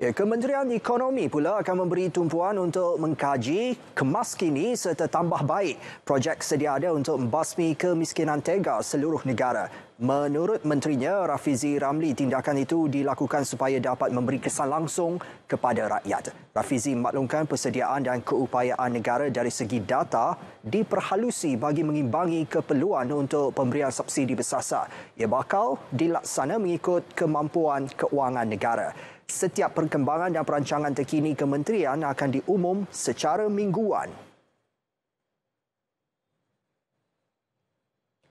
Ya, Kementerian Ekonomi pula akan memberi tumpuan untuk mengkaji kemaskini serta tambah baik projek sedia ada untuk membasmi kemiskinan tega seluruh negara. Menurut menterinya Rafizi Ramli, tindakan itu dilakukan supaya dapat memberi kesan langsung kepada rakyat. Rafizi maklumkan persediaan dan keupayaan negara dari segi data diperhalusi bagi mengimbangi keperluan untuk pemberian subsidi besar. Ia bakal dilaksana mengikut kemampuan keuangan negara. Setiap perkembangan dan perancangan terkini kementerian akan diumum secara mingguan.